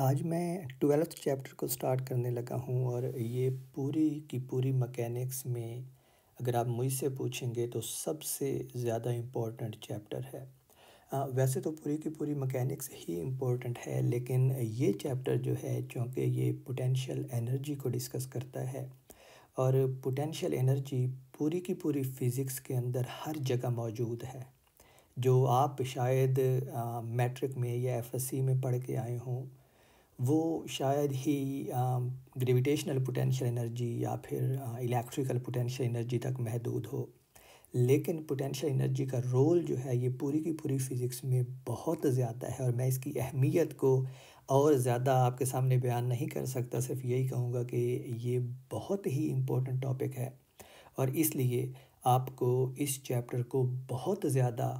आज मैं twelfth chapter को स्टार्ट करने लगा हूँ और ये पूरी की पूरी मकैनिक्स में अगर आप मुझसे पूछेंगे तो सबसे ज़्यादा इम्पोर्टेंट चैप्टर है आ, वैसे तो पूरी की पूरी मकैनिक्स ही इम्पोर्टेंट है लेकिन ये चैप्टर जो है चूँकि ये पोटेंशियल एनर्जी को डिस्कस करता है और पोटेंशियल एनर्जी पूरी की पूरी फिज़िक्स के अंदर हर जगह मौजूद है जो आप शायद मैट्रिक में या एफएससी में पढ़ के आए हों वो शायद ही ग्रेविटेशनल पोटेंशियल एनर्जी या फिर इलेक्ट्रिकल पोटेंशियल एनर्जी तक महदूद हो लेकिन पोटेंशियल एनर्जी का रोल जो है ये पूरी की पूरी फिज़िक्स में बहुत ज़्यादा है और मैं इसकी अहमियत को और ज़्यादा आपके सामने बयान नहीं कर सकता सिर्फ यही कहूँगा कि ये बहुत ही इम्पोर्टेंट टॉपिक है और इसलिए आपको इस चैप्टर को बहुत ज़्यादा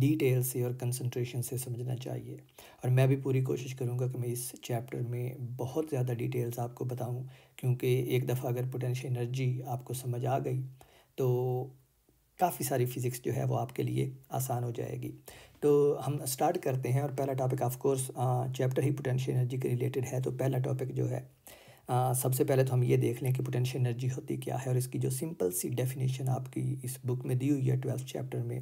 डिटेल से और कंसंट्रेशन से समझना चाहिए और मैं भी पूरी कोशिश करूँगा कि मैं इस चैप्टर में बहुत ज़्यादा डिटेल्स आपको बताऊँ क्योंकि एक दफ़ा अगर पोटेंशियल एनर्जी आपको समझ आ गई तो काफ़ी सारी फिज़िक्स जो है वो आपके लिए आसान हो जाएगी तो हम स्टार्ट करते हैं और पहला टॉपिक ऑफ कोर्स चैप्टर ही पोटेंशियल एनर्जी के रिलेटेड है तो पहला टॉपिक जो है आ, सबसे पहले तो हम ये देख लें कि पोटेंशियल एनर्जी होती क्या है और इसकी जो सिंपल सी डेफिनेशन आपकी इस बुक में दी हुई है ट्वेल्थ चैप्टर में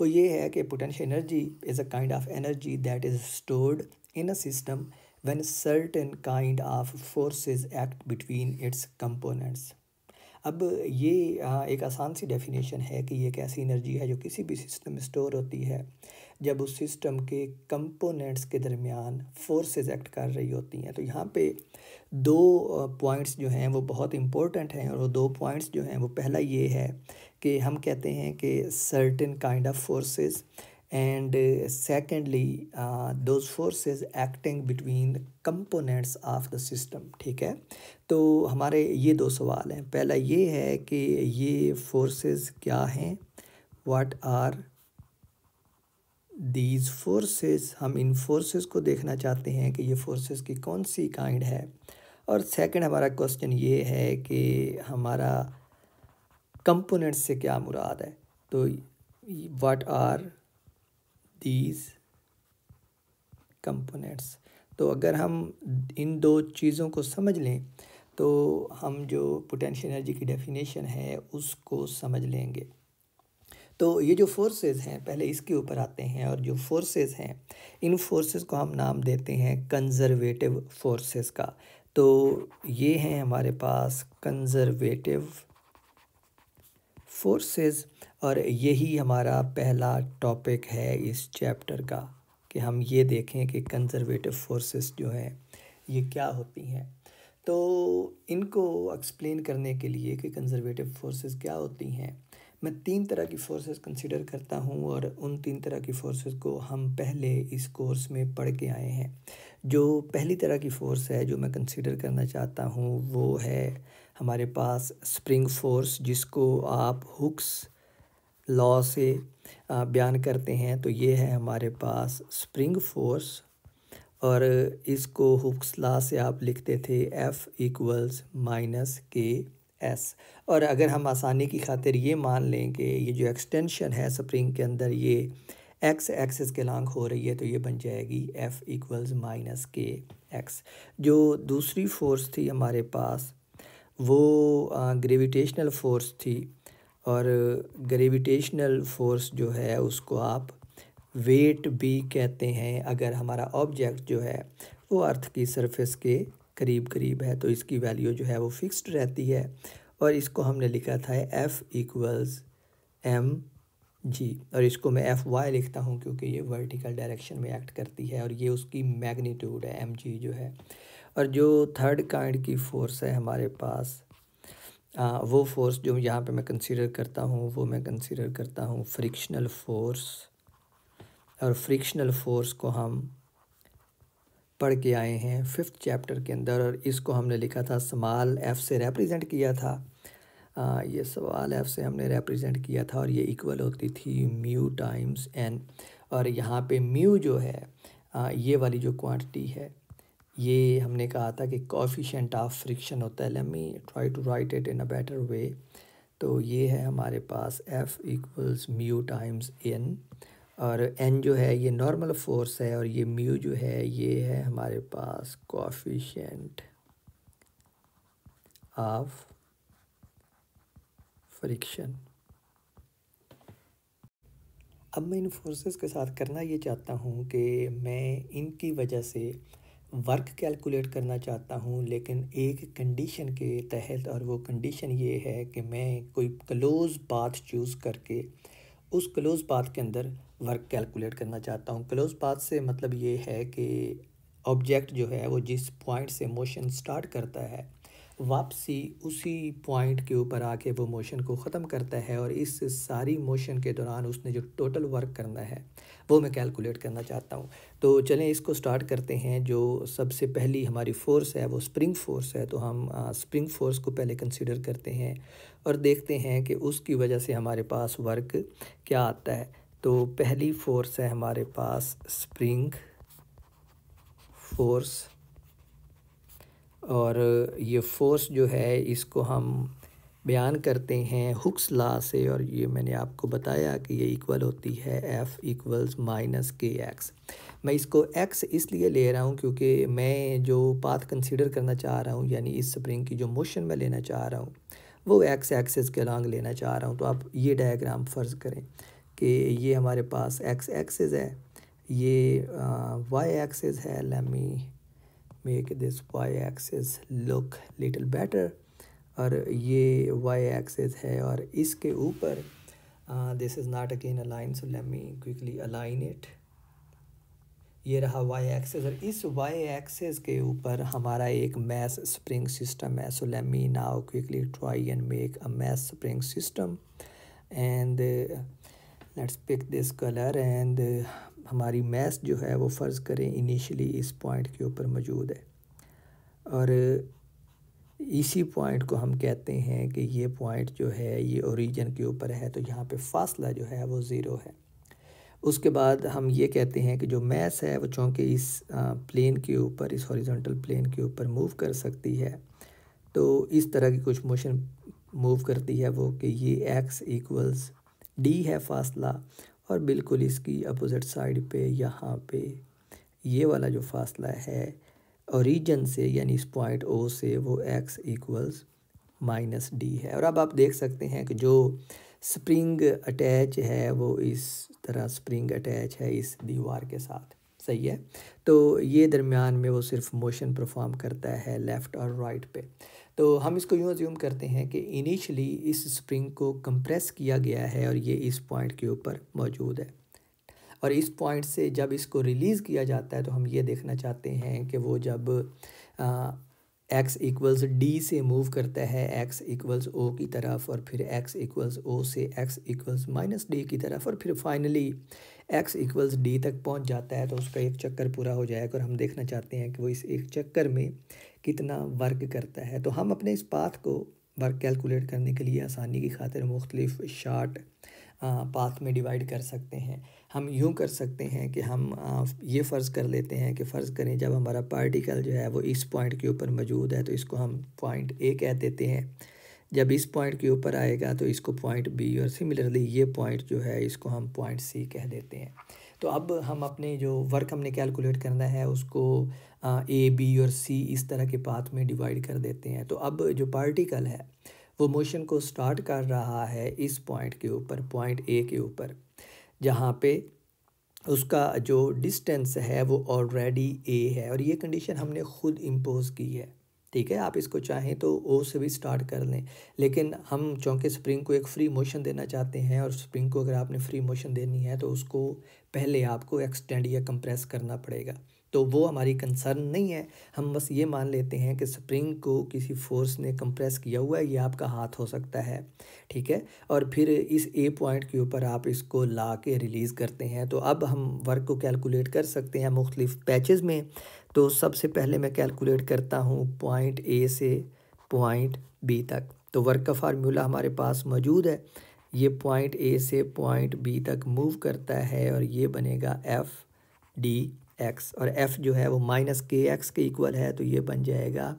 वो ये है कि potential energy is a kind of energy that is stored in a system when certain kind of forces act between its components अब ये एक आसान सी डेफिनेशन है कि ये एक ऐसी एनर्जी है जो किसी भी सिस्टम में स्टोर होती है जब उस सिस्टम के कंपोनेंट्स के दरमियान फोर्सेस एक्ट कर रही होती हैं तो यहाँ पे दो पॉइंट्स जो हैं वो बहुत इम्पोर्टेंट हैं और वो दो पॉइंट्स जो हैं वो पहला ये है कि हम कहते हैं कि certain kind of forces and secondly those forces acting between components of the system ठीक है तो हमारे ये दो सवाल हैं पहला ये है कि ये फोर्सेस क्या हैं व्हाट आर दीज फोर्सेस हम इन फोर्सेस को देखना चाहते हैं कि ये फोर्सेस की कौन सी काइंड है और सेकेंड हमारा क्वेश्चन ये है कि हमारा कंपोनेंट्स से क्या मुराद है तो व्हाट आर दीज कंपोनेंट्स तो अगर हम इन दो चीज़ों को समझ लें तो हम जो पोटेंशियल एनर्जी की डेफिनेशन है उसको समझ लेंगे तो ये जो फोर्सेस हैं पहले इसके ऊपर आते हैं और जो फोर्सेस हैं इन फोर्सेस को हम नाम देते हैं कंजर्वेटिव फोर्सेस का तो ये हैं हमारे पास कंजर्वेटिव फोर्सेस और यही हमारा पहला टॉपिक है इस चैप्टर का कि हम ये देखें कि कंजर्वेटिव फोर्सेस जो हैं ये क्या होती हैं तो इनको एक्सप्लेन करने के लिए कि कंजर्वेटिव फोर्सेस क्या होती हैं मैं तीन तरह की फोर्सेस कंसीडर करता हूँ और उन तीन तरह की फोर्सेस को हम पहले इस कोर्स में पढ़ के आए हैं जो पहली तरह की फ़ोर्स है जो मैं कंसिडर करना चाहता हूँ वो है हमारे पास स्प्रिंग फोर्स जिसको आप हुक्स लॉ से बयान करते हैं तो ये है हमारे पास स्प्रिंग फोर्स और इसको हुक्स लॉ से आप लिखते थे F equals minus K S और अगर हम आसानी की खातिर ये मान लें कि ये जो एक्सटेंशन है स्प्रिंग के अंदर ये एक्स एक्सेस के लांग हो रही है तो ये बन जाएगी F equals minus K X जो दूसरी फोर्स थी हमारे पास वो ग्रेविटेशनल फ़ोर्स थी और ग्रेविटेशनल फ़ोर्स जो है उसको आप वेट भी कहते हैं अगर हमारा ऑब्जेक्ट जो है वो अर्थ की सरफेस के करीब करीब है तो इसकी वैल्यू जो है वो फिक्स्ड रहती है और इसको हमने लिखा था एफ़ इक्वल्स एम जी और इसको मैं एफ़ वाई लिखता हूँ क्योंकि ये वर्टिकल डायरेक्शन में एक्ट करती है और ये उसकी मैग्नीट्यूड है एम जी जो है और जो थर्ड काइंड की फ़ोर्स है हमारे पास आ, वो फ़ोर्स जो यहाँ पे मैं कंसीडर करता हूँ वो मैं कंसीडर करता हूँ फ्रिक्शनल फ़ोर्स और फ्रिक्शनल फ़ोर्स को हम पढ़ के आए हैं फिफ्थ चैप्टर के अंदर और इसको हमने लिखा था समाल एफ़ से रिप्रेजेंट किया था आ, ये सवाल एफ़ से हमने रिप्रेजेंट किया था और ये इक्वल होती थी म्यू टाइम्स एन और यहाँ पे म्यू जो है आ, ये वाली जो क्वांटिटी है ये हमने कहा था कि कॉफिशेंट ऑफ फ्रिक्शन होता है let me try to write it in a better way तो ये है हमारे पास F equals mu times N और एन जो है ये नॉर्मल फोर्स है और ये म्यू जो है ये है हमारे पास कॉफिशेंट ऑफ फ्रिक्शन अब मैं इन फोर्सेस के साथ करना ये चाहता हूँ कि मैं इनकी वजह से वर्क कैलकुलेट करना चाहता हूँ लेकिन एक कंडीशन के तहत और वो कंडीशन ये है कि मैं कोई क्लोज़ पाथ चूज़ करके उस क्लोज़ पाथ के अंदर वर्क कैलकुलेट करना चाहता हूँ क्लोज़ पाथ से मतलब ये है कि ऑब्जेक्ट जो है वो जिस पॉइंट से मोशन स्टार्ट करता है वापसी उसी पॉइंट के ऊपर आके वो मोशन को ख़त्म करता है और इस सारी मोशन के दौरान उसने जो टोटल वर्क करना है वो मैं कैलकुलेट करना चाहता हूँ तो चलें इसको स्टार्ट करते हैं जो सबसे पहली हमारी फ़ोर्स है वो स्प्रिंग फ़ोर्स है तो हम स्प्रिंग फ़ोर्स को पहले कंसिडर करते हैं और देखते हैं कि उसकी वजह से हमारे पास वर्क क्या आता है तो पहली फ़ोर्स है हमारे पास स्प्रिंग फ़ोर्स और ये फ़ोर्स जो है इसको हम बयान करते हैं हुक्स ला से और ये मैंने आपको बताया कि ये इक्वल होती है F equals minus K X मैं इसको एक्स इसलिए ले रहा हूँ क्योंकि मैं जो पाथ कंसीडर करना चाह रहा हूँ यानी इस स्प्रिंग की जो मोशन में लेना चाह रहा हूँ वो एक्स एक्सेस के लॉन्ग लेना चाह रहा हूँ तो आप ये डायग्राम फ़र्ज़ करें कि ये हमारे पास एक्स एक्सेस है ये वाई एक्सेस है let me make this Y axis look little better और ये वाई एक्सेस है और इसके ऊपर this is not again align so let me quickly align it ये रहा वाई एक्सेस और इस वाई एक्सेस के ऊपर हमारा एक मैस स्प्रिंग सिस्टम है so let me now quickly try and make a mass spring system and let's pick this colour and हमारी मैथ जो है वो फ़र्ज़ करें इनिशियली इस पॉइंट के ऊपर मौजूद है और इसी पॉइंट को हम कहते हैं कि ये पॉइंट जो है ये ओरिजिन के ऊपर है तो यहाँ पे फासला जो है वो ज़ीरो है उसके बाद हम ये कहते हैं कि जो मैथ है वो चूँकि इस प्लेन के ऊपर इस हॉरिजॉन्टल प्लेन के ऊपर मूव कर सकती है तो इस तरह की कुछ मोशन मूव करती है वो कि ये एक्स इक्वल्स डी है फासला और बिल्कुल इसकी अपोज़िट साइड पे यहाँ पे ये वाला जो फासला है औरिजन से यानी इस पॉइंट ओ से वो एक्स इक्वल्स माइनस डी है और अब आप देख सकते हैं कि जो स्प्रिंग अटैच है वो इस तरह स्प्रिंग अटैच है इस दीवार के साथ सही है तो ये दरमियान में वो सिर्फ मोशन परफॉर्म करता है लेफ़्ट और राइट पे तो हम इसको यूँ ज्यूम करते हैं कि इनिशली इस स्प्रिंग को कंप्रेस किया गया है और ये इस पॉइंट के ऊपर मौजूद है और इस पॉइंट से जब इसको रिलीज़ किया जाता है तो हम ये देखना चाहते हैं कि वो जब एक्स इक्वल्स डी से मूव करता है एक्स इक्वल्स ओ की तरफ और फिर एक्स इक्वल्स ओ से एक्स इक्वल्स माइनस डी की तरफ और फिर फाइनली एक्स इक्वल्स डी तक पहुंच जाता है तो उसका एक चक्कर पूरा हो जाएगा और हम देखना चाहते हैं कि वो इस एक चक्कर में कितना वर्क करता है तो हम अपने इस पाथ को वर्क कैलकुलेट करने के लिए आसानी की खातिर मुख्तलिफ शार्ट पाथ में डिवाइड कर सकते हैं हम यूँ कर सकते हैं कि हम ये फ़र्ज़ कर लेते हैं कि फ़र्ज़ करें जब हमारा पार्टिकल जो है वो इस पॉइंट के ऊपर मौजूद है तो इसको हम पॉइंट ए कह देते हैं जब इस पॉइंट के ऊपर आएगा तो इसको पॉइंट बी और सिमिलरली ये पॉइंट जो है इसको हम पॉइंट सी कह देते हैं तो अब हम अपने जो वर्क हमने कैलकुलेट करना है उसको ए बी और सी इस तरह के पाथ में डिवाइड कर देते हैं तो अब जो पार्टिकल है वो मोशन को स्टार्ट कर रहा है इस पॉइंट के ऊपर पॉइंट ए के ऊपर जहाँ पे उसका जो डिस्टेंस है वो ऑलरेडी ए है और ये कंडीशन हमने खुद इम्पोज की है ठीक है आप इसको चाहें तो ओ से भी स्टार्ट कर लें लेकिन हम चौंकि स्प्रिंग को एक फ्री मोशन देना चाहते हैं और स्प्रिंग को अगर आपने फ्री मोशन देनी है तो उसको पहले आपको एक्सटेंड या कंप्रेस करना पड़ेगा तो वो हमारी कंसर्न नहीं है हम बस ये मान लेते हैं कि स्प्रिंग को किसी फोर्स ने कंप्रेस किया हुआ है ये आपका हाथ हो सकता है ठीक है और फिर इस ए पॉइंट के ऊपर आप इसको ला के रिलीज़ करते हैं तो अब हम वर्क को कैलकुलेट कर सकते हैं मुख्तलिफ़ पैचेज़ में तो सबसे पहले मैं कैलकुलेट करता हूँ पॉइंट ए से पॉइंट बी तक तो वर्क का फार्मूला हमारे पास मौजूद है ये पॉइंट ए से पॉइंट बी तक मूव करता है और ये बनेगा एफ डी एक्स और एफ़ जो है वो माइनस के एक्स के इक्वल है तो ये बन जाएगा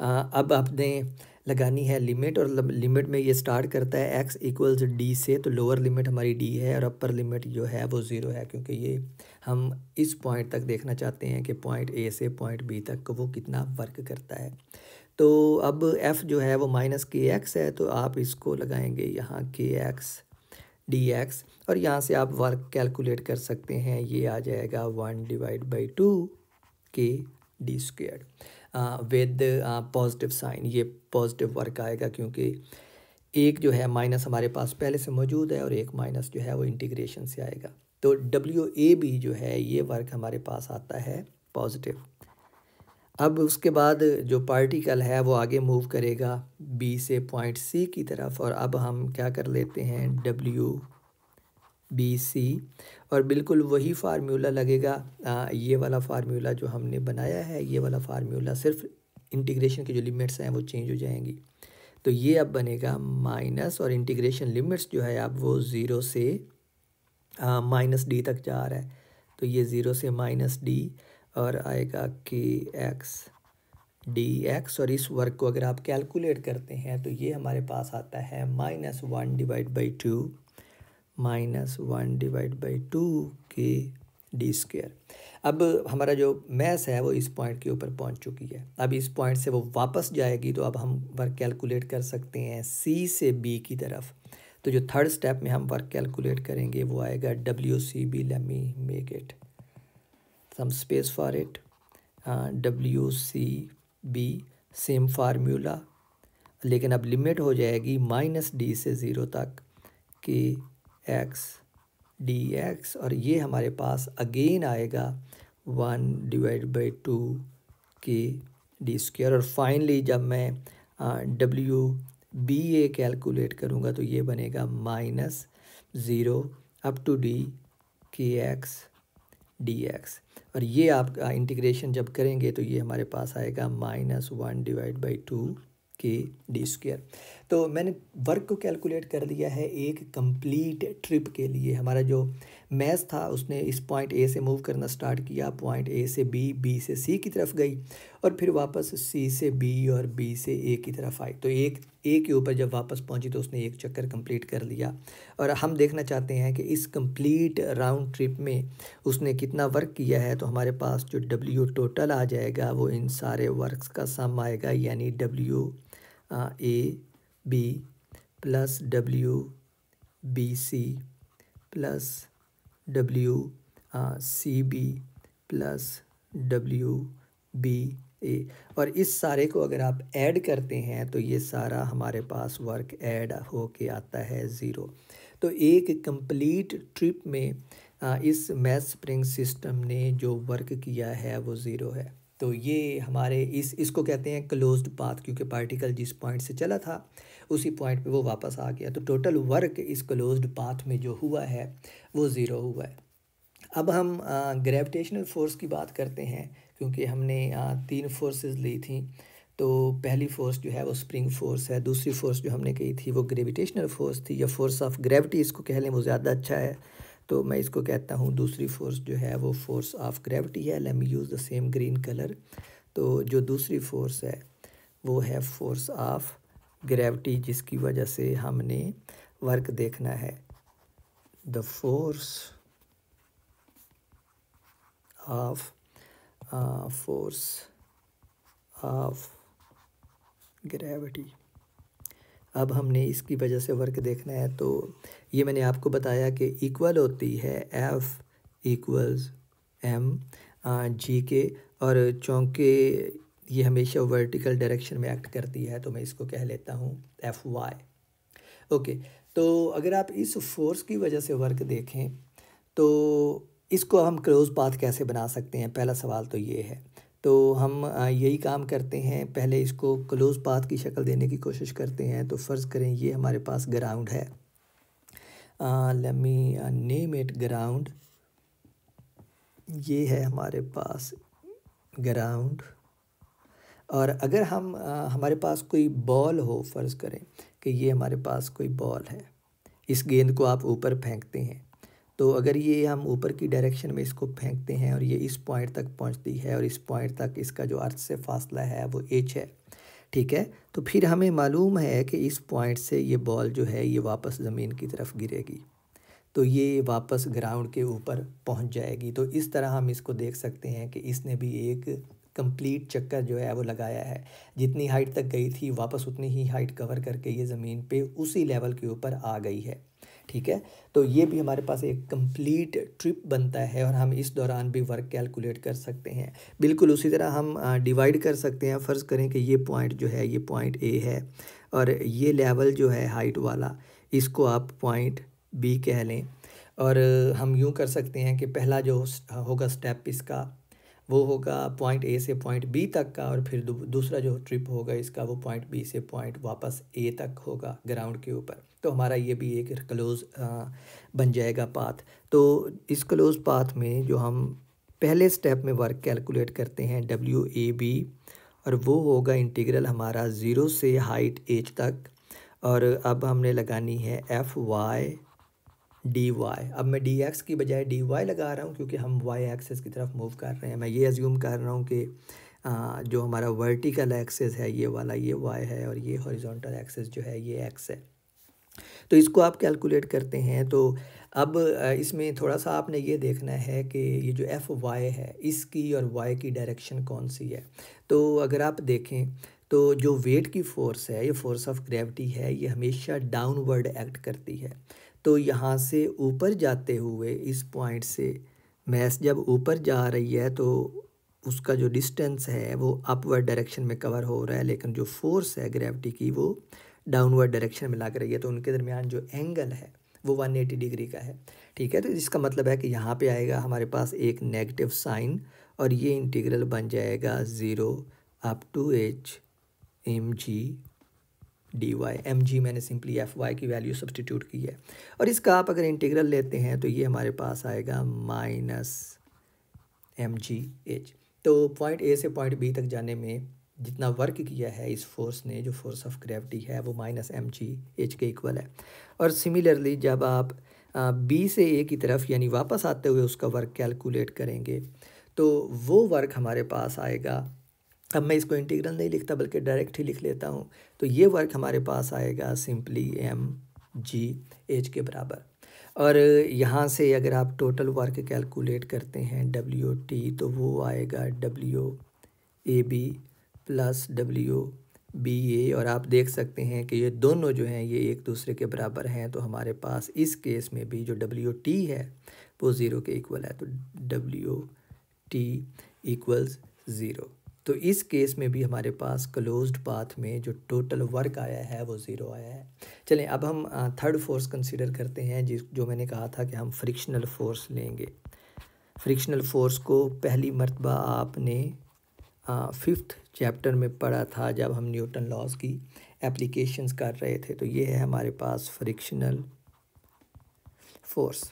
आ, अब आपने लगानी है लिमिट और लिमिट में ये स्टार्ट करता है एक्स इक्वल्स डी से तो लोअर लिमिट हमारी डी है और अपर लिमिट जो है वो ज़ीरो है क्योंकि ये हम इस पॉइंट तक देखना चाहते हैं कि पॉइंट ए से पॉइंट बी तक वो कितना वर्क करता है तो अब एफ़ जो है वो माइनस के एक्स है तो आप इसको लगाएंगे यहाँ के एक्स डी एक्स और यहाँ से आप वर्क कैलकुलेट कर सकते हैं ये आ जाएगा one divide by two K D square with positive sign ये पॉजिटिव वर्क आएगा क्योंकि एक जो है माइनस हमारे पास पहले से मौजूद है और एक माइनस जो है वो इंटीग्रेशन से आएगा तो डब्ल्यू ए बी जो है ये वर्क हमारे पास आता है पॉजिटिव अब उसके बाद जो पार्टिकल है वो आगे मूव करेगा बी से पॉइंट सी की तरफ और अब हम क्या कर लेते हैं डब्ल्यू बी सी और बिल्कुल वही फार्मूला लगेगा आ, ये वाला फार्मूला जो हमने बनाया है ये वाला फार्मूला सिर्फ इंटीग्रेशन की जो लिमिट्स हैं वो चेंज हो जाएंगी तो ये अब बनेगा माइनस और इंटीग्रेशन लिमिट्स जो है अब वो ज़ीरो से माइनस डी तक जा रहा है तो ये ज़ीरो से माइनस डी और आएगा के एक्स डी एक्स और इस वर्क को अगर आप कैलकुलेट करते हैं तो ये हमारे पास आता है minus one divide by two minus one divide by two K D square अब हमारा जो मैथ्स है वो इस पॉइंट के ऊपर पहुंच चुकी है अब इस पॉइंट से वो वापस जाएगी तो अब हम वर्क कैलकुलेट कर सकते हैं सी से बी की तरफ तो जो थर्ड स्टेप में हम वर्क कैलकुलेट करेंगे वो आएगा W C B let me make it some space for it uh, B same formula लेकिन अब लिमिट हो जाएगी माइनस डी से ज़ीरो तक के एक्स डी एक्स और ये हमारे पास अगेन आएगा one divide by two K D square और फाइनली जब मैं डब्ल्यू बी ए कैलकुलेट करूँगा तो ये बनेगा minus zero up to D K X D X और ये आप इंटीग्रेशन जब करेंगे तो ये हमारे पास आएगा minus one divide by two K D square तो मैंने वर्क को कैलकुलेट कर लिया है एक कंप्लीट ट्रिप के लिए हमारा जो मैथ था उसने इस पॉइंट ए से मूव करना स्टार्ट किया पॉइंट ए से बी बी से सी की तरफ गई और फिर वापस सी से बी और बी से ए की तरफ आई तो एक ए के ऊपर जब वापस पहुंची तो उसने एक चक्कर कंप्लीट कर लिया और हम देखना चाहते हैं कि इस कंप्लीट राउंड ट्रिप में उसने कितना वर्क किया है तो हमारे पास जो डब्ल्यू टोटल आ जाएगा वो इन सारे वर्क्स का सम आएगा यानी W A B plus W B C plus W C B plus W B A और इस सारे को अगर आप ऐड करते हैं तो ये सारा हमारे पास वर्क ऐड हो के आता है ज़ीरो तो एक कंप्लीट ट्रिप में uh, इस मैथ स्प्रिंग सिस्टम ने जो वर्क किया है वो ज़ीरो है तो ये हमारे इस इसको कहते हैं क्लोज्ड पाथ क्योंकि पार्टिकल जिस पॉइंट से चला था उसी पॉइंट पे वो वापस आ गया तो टोटल वर्क इस क्लोज्ड पाथ में जो हुआ है वो ज़ीरो हुआ है अब हम ग्रेविटेशनल फोर्स की बात करते हैं क्योंकि हमने आ, तीन फोर्सेस ली थी तो पहली फोर्स जो है वो स्प्रिंग फोर्स है दूसरी फोर्स जो हमने कही थी वो ग्रेविटेशनल फोर्स थी या फोर्स ऑफ ग्रेविटी इसको कह लें वो ज़्यादा अच्छा है तो मैं इसको कहता हूँ दूसरी फोर्स जो है वो फोर्स ऑफ ग्रेविटी है let me use the same green colour तो जो दूसरी फोर्स है वो है फोर्स ऑफ ग्रेविटी जिसकी वजह से हमने वर्क देखना है the force of force of gravity अब हमने इसकी वजह से वर्क देखना है तो ये मैंने आपको बताया कि इक्वल होती है एफ इक्वल्स एम जी के और चौंके ये हमेशा वर्टिकल डायरेक्शन में एक्ट करती है तो मैं इसको कह लेता हूँ एफ वाई ओके तो अगर आप इस फोर्स की वजह से वर्क देखें तो इसको हम क्लोज पाथ कैसे बना सकते हैं पहला सवाल तो ये है तो हम यही काम करते हैं पहले इसको क्लोज पाथ की शक्ल देने की कोशिश करते हैं तो फ़र्ज़ करें ये हमारे पास ग्राउंड है लमी नेम इट ग्राउंड ये है हमारे पास ग्राउंड और अगर हम हमारे पास कोई बॉल हो फ़र्ज़ करें कि ये हमारे पास कोई बॉल है इस गेंद को आप ऊपर फेंकते हैं तो अगर ये हम ऊपर की डायरेक्शन में इसको फेंकते हैं और ये इस पॉइंट तक पहुंचती है और इस पॉइंट तक इसका जो अर्थ से फासला है वो एच है ठीक है तो फिर हमें मालूम है कि इस पॉइंट से ये बॉल जो है ये वापस ज़मीन की तरफ गिरेगी तो ये वापस ग्राउंड के ऊपर पहुंच जाएगी तो इस तरह हम इसको देख सकते हैं कि इसने भी एक कंप्लीट चक्कर जो है वो लगाया है जितनी हाइट तक गई थी वापस उतनी ही हाइट कवर करके ये ज़मीन पे उसी लेवल के ऊपर आ गई है ठीक है तो ये भी हमारे पास एक कंप्लीट ट्रिप बनता है और हम इस दौरान भी वर्क कैलकुलेट कर सकते हैं बिल्कुल उसी तरह हम डिवाइड कर सकते हैं फ़र्ज़ करें कि ये पॉइंट जो है ये पॉइंट ए है और ये लेवल जो है हाइट वाला इसको आप पॉइंट बी कह लें और हम यूँ कर सकते हैं कि पहला जो होगा स्टेप इसका वो होगा पॉइंट ए से पॉइंट बी तक का और फिर दूसरा जो ट्रिप होगा इसका वो पॉइंट बी से पॉइंट वापस ए तक होगा ग्राउंड के ऊपर तो हमारा ये भी एक क्लोज़ बन जाएगा पाथ तो इस क्लोज़ पाथ में जो हम पहले स्टेप में वर्क कैलकुलेट करते हैं डब्ल्यू ए बी और वो होगा इंटीग्रल हमारा ज़ीरो से हाइट एच तक और अब हमने लगानी है एफ वाई डी वाई अब मैं डी एक्स की बजाय डी वाई लगा रहा हूँ क्योंकि हम वाई एक्सेस की तरफ मूव कर रहे हैं मैं ये एज्यूम कर रहा हूँ कि आ, जो हमारा वर्टिकल एक्सेस है ये वाला ये वाई है और ये हॉरिजॉन्टल एक्सेस जो है ये एक्स है तो इसको आप कैलकुलेट करते हैं तो अब इसमें थोड़ा सा आपने ये देखना है कि ये जो एफ़ वाई है इसकी और वाई की डायरेक्शन कौन सी है तो अगर आप देखें तो जो वेट की फ़ोर्स है ये फोर्स ऑफ ग्रेविटी है ये हमेशा डाउनवर्ड एक्ट करती है तो यहाँ से ऊपर जाते हुए इस पॉइंट से मैस जब ऊपर जा रही है तो उसका जो डिस्टेंस है वो अपवर्ड डायरेक्शन में कवर हो रहा है लेकिन जो फोर्स है ग्रेविटी की वो डाउनवर्ड डायरेक्शन में लाग रही है तो उनके दरमियान जो एंगल है वो 180 डिग्री का है ठीक है तो इसका मतलब है कि यहाँ पे आएगा हमारे पास एक नेगेटिव साइन और ये इंटीग्रल बन जाएगा zero up to H M G D Y M G मैंने सिंपली एफ वाई की वैल्यू सब्सटीट्यूट की है और इसका आप अगर इंटीग्रल लेते हैं तो ये हमारे पास आएगा माइनस एम जी एच तो पॉइंट ए से पॉइंट बी तक जाने में जितना वर्क किया है इस फोर्स ने जो फोर्स ऑफ ग्रेविटी है वो माइनस एम जी एच के इक्वल है और सिमिलरली जब आप बी से ए की तरफ यानी वापस आते हुए उसका वर्क कैलकुलेट करेंगे तो वो वर्क हमारे पास आएगा अब मैं इसको इंटीग्रल नहीं लिखता बल्कि डायरेक्ट ही लिख लेता हूँ तो ये वर्क हमारे पास आएगा सिंपली एम जी एच के बराबर और यहाँ से अगर आप टोटल वर्क कैलकुलेट करते हैं डब्ल्यू टी तो वो आएगा W A B plus W B A और आप देख सकते हैं कि ये दोनों जो हैं ये एक दूसरे के बराबर हैं तो हमारे पास इस केस में भी जो डब्ल्यू टी है वो ज़ीरो के इक्वल है तो डब्ल्यू टी इक्वल्स ज़ीरो तो इस केस में भी हमारे पास क्लोज्ड पाथ में जो टोटल वर्क आया है वो ज़ीरो आया है चलें अब हम थर्ड फोर्स कंसिडर करते हैं जिस जो मैंने कहा था कि हम फ्रिक्शनल फोर्स लेंगे फ्रिक्शनल फोर्स को पहली मरतबा आपने फिफ्थ चैप्टर में पढ़ा था जब हम न्यूटन लॉज की एप्लीकेशंस कर रहे थे तो ये है हमारे पास फ्रिक्शनल फोर्स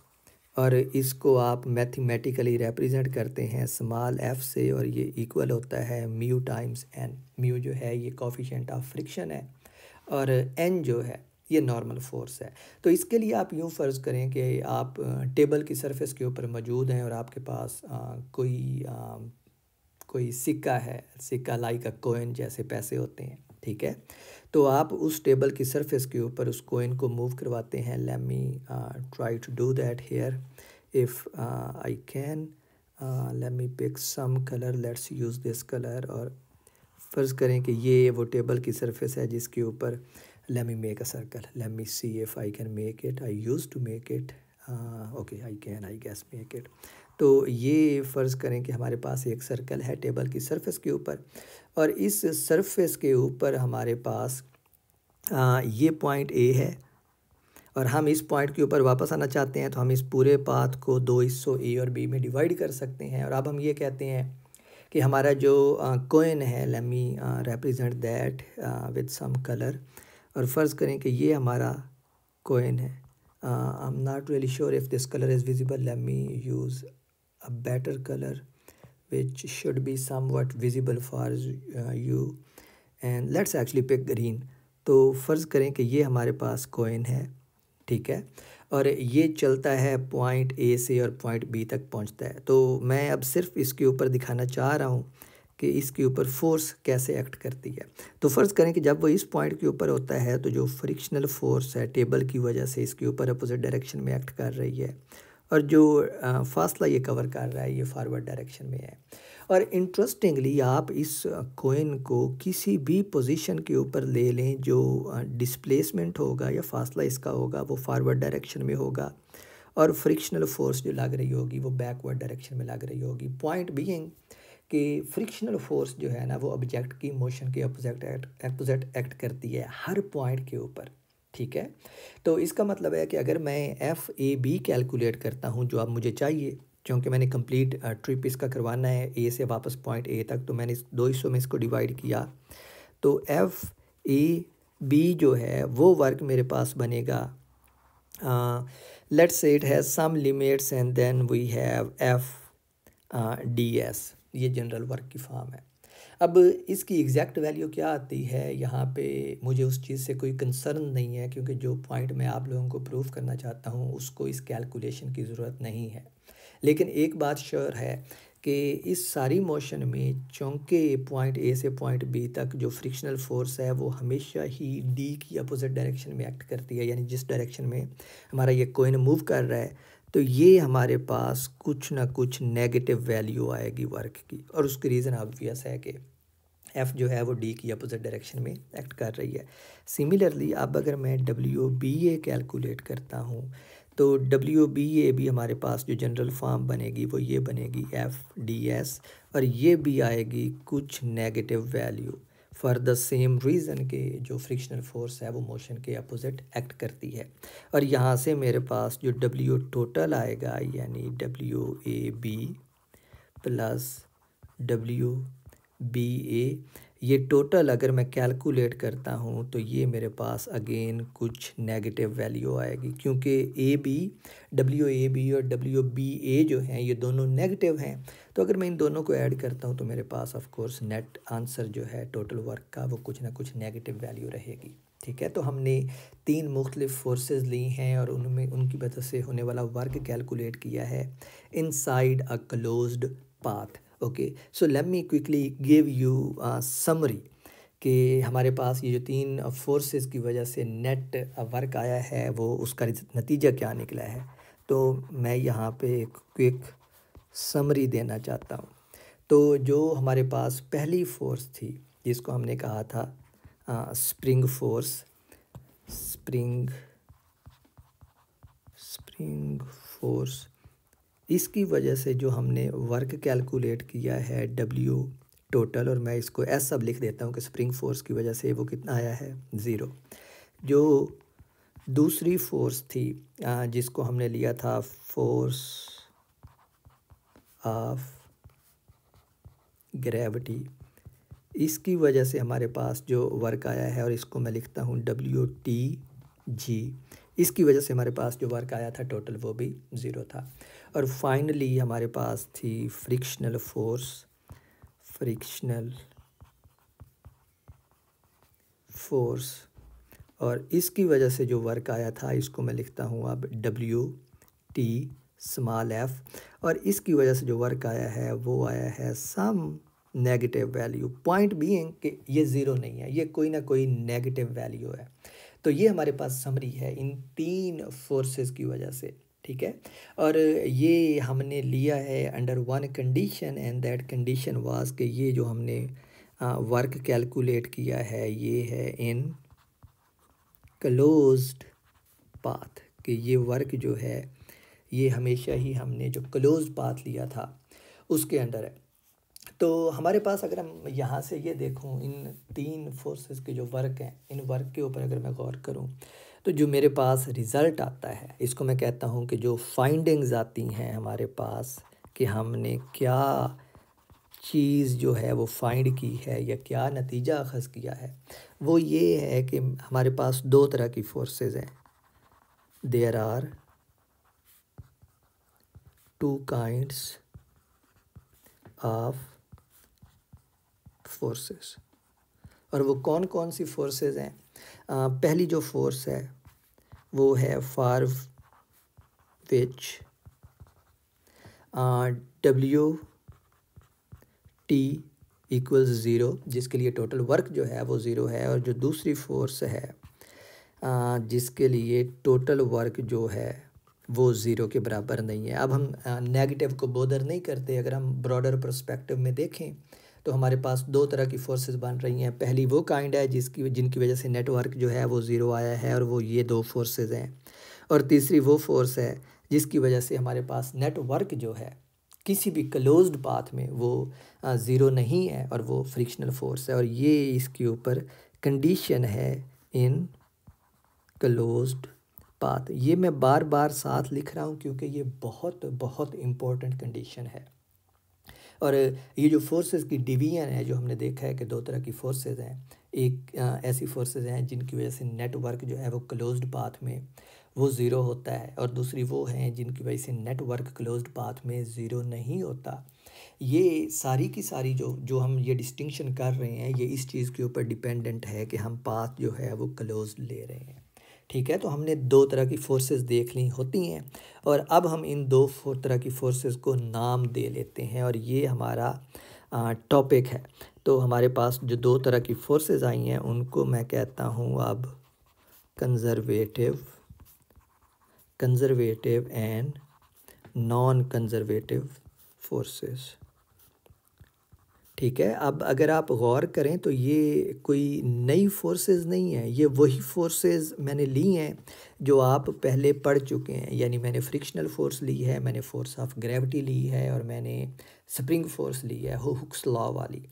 और इसको आप मैथमेटिकली रिप्रेजेंट करते हैं स्मॉल एफ से और ये इक्वल होता है म्यू टाइम्स एन म्यू जो है ये कॉफिशेंट ऑफ फ्रिक्शन है और एन जो है ये नॉर्मल फोर्स है तो इसके लिए आप यूँ फ़र्ज़ करें कि आप टेबल की सरफेस के ऊपर मौजूद हैं और आपके पास आ, कोई आ, कोई सिक्का है सिक्का लाइक अ कोइन जैसे पैसे होते हैं ठीक है तो आप उस टेबल की सरफेस के ऊपर उस कोइन को मूव करवाते हैं let me me try to do that here if uh, I can uh, let me pick some color let's use this color or फ़र्ज़ करें कि ये वो टेबल की सरफेस है जिसके ऊपर let me make a circle let me see if I can make it I used to make it okay I can I guess make it तो ये फ़र्ज़ करें कि हमारे पास एक सर्कल है टेबल की सरफेस के ऊपर और इस सरफेस के ऊपर हमारे पास आ, ये पॉइंट ए है और हम इस पॉइंट के ऊपर वापस आना चाहते हैं तो हम इस पूरे पाथ को दो हिस्सों ए और बी में डिवाइड कर सकते हैं और अब हम ये कहते हैं कि हमारा जो कोइन है let me represent that with some colour और फ़र्ज़ करें कि ये हमारा कोइन है I am not really sure if this colour is visible let me use a better colour which should be somewhat visible for you and let's actually pick green तो फ़र्ज़ करें कि ये हमारे पास कोइन है ठीक है और ये चलता है पॉइंट ए से और पॉइंट बी तक पहुंचता है तो मैं अब सिर्फ इसके ऊपर दिखाना चाह रहा हूँ कि इसके ऊपर फोर्स कैसे एक्ट करती है तो फ़र्ज़ करें कि जब वो इस पॉइंट के ऊपर होता है तो जो फ्रिक्शनल फोर्स है टेबल की वजह से इसके ऊपर अपोजिट डायरेक्शन में एक्ट कर रही है और जो फासला ये कवर कर रहा है ये फॉरवर्ड डायरेक्शन में है और इंटरेस्टिंगली आप इस कोइन को किसी भी पोजीशन के ऊपर ले लें जो डिस्प्लेसमेंट होगा या फासला इसका होगा वो फॉरवर्ड डायरेक्शन में होगा और फ्रिक्शनल फोर्स जो लग रही होगी वो बैकवर्ड डायरेक्शन में लग रही होगी पॉइंट बीइंग कि फ्रिक्शनल फोर्स जो है ना वो ऑब्जेक्ट की मोशन के अपोजिट एक्ट अपोजिट एक्ट करती है हर पॉइंट के ऊपर ठीक है तो इसका मतलब है कि अगर मैं एफ़ ए बी कैलकुलेट करता हूँ जो अब मुझे चाहिए क्योंकि मैंने कंप्लीट ट्रिप इसका करवाना है ए से वापस पॉइंट ए तक तो मैंने इस दो हिस्सों में इसको डिवाइड किया तो एफ़ ए बी जो है वो वर्क मेरे पास बनेगा let's say it has some limits and then we have F D S ये जनरल वर्क की फॉर्म है अब इसकी एग्जैक्ट वैल्यू क्या आती है यहाँ पे मुझे उस चीज़ से कोई कंसर्न नहीं है क्योंकि जो पॉइंट मैं आप लोगों को प्रूव करना चाहता हूँ उसको इस कैलकुलेशन की ज़रूरत नहीं है लेकिन एक बात श्योर है कि इस सारी मोशन में चौंके पॉइंट ए से पॉइंट बी तक जो फ्रिक्शनल फोर्स है वो हमेशा ही डी की अपोजिट डायरेक्शन में एक्ट करती है यानी जिस डायरेक्शन में हमारा ये कोइन मूव कर रहा है तो ये हमारे पास कुछ ना कुछ नेगेटिव वैल्यू आएगी वर्क की और उसकी रीज़न ऑब्वियस है कि एफ़ जो है वो डी की अपोजिट डायरेक्शन में एक्ट कर रही है सिमिलरली अब अगर मैं डब्ल्यू बी ए कैलकुलेट करता हूँ तो डब्ल्यू बी ए भी हमारे पास जो जनरल फॉर्म बनेगी वो ये बनेगी एफ डी एस और ये भी आएगी कुछ negative value for the same reason के जो फ्रिक्शनल फोर्स है वो मोशन के अपोजिट एक्ट करती है और यहाँ से मेरे पास जो डब्ल्यू टोटल आएगा यानी W A B plus W B A ये टोटल अगर मैं कैलकुलेट करता हूँ तो ये मेरे पास अगेन कुछ नेगेटिव वैल्यू आएगी क्योंकि A B W A B और डब्ल्यू बी ए जो हैं ये दोनों नेगेटिव हैं तो अगर मैं इन दोनों को ऐड करता हूँ तो मेरे पास ऑफ कोर्स नेट आंसर जो है टोटल वर्क का वो कुछ ना कुछ नेगेटिव वैल्यू रहेगी ठीक है तो हमने तीन मुख्तलिफ फोर्सेज ली हैं और उनमें उनकी वजह से होने वाला वर्क कैलकुलेट किया है inside a closed path okay so let me quickly give you summary कि हमारे पास ये जो तीन फोर्सेस की वजह से नेट वर्क आया है वो उसका नतीजा क्या निकला है तो मैं यहाँ पे एक क्विक समरी देना चाहता हूँ तो जो हमारे पास पहली फोर्स थी जिसको हमने कहा था आ, spring force spring spring force इसकी वजह से जो हमने वर्क कैलकुलेट किया है डब्ल्यू टोटल और मैं इसको एस सब लिख देता हूँ कि स्प्रिंग फोर्स की वजह से वो कितना आया है ज़ीरो जो दूसरी फोर्स थी जिसको हमने लिया था फोर्स ऑफ ग्रेविटी इसकी वजह से हमारे पास जो वर्क आया है और इसको मैं लिखता हूँ डब्ल्यू टी जी इसकी वजह से हमारे पास जो वर्क आया था टोटल वो भी ज़ीरो था और फाइनली हमारे पास थी फ्रिक्शनल फोर्स फ्रिक्शनल फोर्स और इसकी वजह से जो वर्क आया था इसको मैं लिखता हूँ अब डब्ल्यू टी स्मॉल एफ और इसकी वजह से जो वर्क आया है वो आया है some negative value point being कि ये ज़ीरो नहीं है ये कोई ना कोई नेगेटिव वैल्यू है तो ये हमारे पास समरी है इन तीन फोर्सेस की वजह से ठीक है और ये हमने लिया है under one condition and that condition was के ये जो हमने वर्क कैलकुलेट किया है ये है इन क्लोज्ड पाथ कि ये वर्क जो है ये हमेशा ही हमने जो क्लोज पाथ लिया था उसके अंडर है तो हमारे पास अगर हम यहाँ से ये देखूँ इन तीन फोर्सेस के जो वर्क हैं इन वर्क के ऊपर अगर मैं गौर करूँ तो जो मेरे पास रिज़ल्ट आता है इसको मैं कहता हूँ कि जो फाइंडिंग्स आती हैं हमारे पास कि हमने क्या चीज़ जो है वो फाइंड की है या क्या नतीजा अखज़ किया है वो ये है कि हमारे पास दो तरह की फोर्सेस हैं there are two kinds of forces और वो कौन कौन सी फोर्सेस हैं पहली जो फोर्स है वो है for which W T equal zero जिसके लिए टोटल वर्क जो है वो ज़ीरो है और जो दूसरी फोर्स है आ, जिसके लिए टोटल वर्क जो है वो ज़ीरो के बराबर नहीं है अब हम नेगेटिव को बोदर नहीं करते अगर हम ब्रॉडर प्रस्पेक्टिव में देखें तो हमारे पास दो तरह की फोर्सेस बन रही हैं पहली वो काइंड है जिसकी जिनकी वजह से नेटवर्क जो है वो ज़ीरो आया है और वो ये दो फोर्सेस हैं और तीसरी वो फोर्स है जिसकी वजह से हमारे पास नेटवर्क जो है किसी भी क्लोज्ड पाथ में वो ज़ीरो नहीं है और वो फ्रिक्शनल फोर्स है और ये इसके ऊपर कंडीशन है इन क्लोज्ड पाथ ये मैं बार बार साथ लिख रहा हूँ क्योंकि ये बहुत बहुत इम्पोर्टेंट कंडीशन है और ये जो फोर्सेस की डिवीजन है जो हमने देखा है कि दो तरह की फोर्सेस हैं एक ऐसी फोर्सेस हैं जिनकी वजह से नेटवर्क जो है वो क्लोज्ड पाथ में वो ज़ीरो होता है और दूसरी वो हैं जिनकी वजह से नेटवर्क क्लोज्ड पाथ में ज़ीरो नहीं होता ये सारी की सारी जो जो हम ये डिस्टिंक्शन कर रहे हैं ये इस चीज़ के ऊपर डिपेंडेंट है कि हम पाथ जो है वो क्लोज ले रहे हैं ठीक है तो हमने दो तरह की फोर्सेस देख ली होती हैं और अब हम इन दो तरह की फोर्सेस को नाम दे लेते हैं और ये हमारा टॉपिक है तो हमारे पास जो दो तरह की फोर्सेस आई हैं उनको मैं कहता हूँ अब conservative conservative and non conservative forces ठीक है अब अगर आप गौर करें तो ये कोई नई फोर्सेस नहीं है ये वही फोर्सेस मैंने ली हैं जो आप पहले पढ़ चुके हैं यानी मैंने फ्रिक्शनल फोर्स ली है मैंने फोर्स ऑफ ग्रेविटी ली है और मैंने स्प्रिंग फोर्स ली है हुक्स लॉ वाली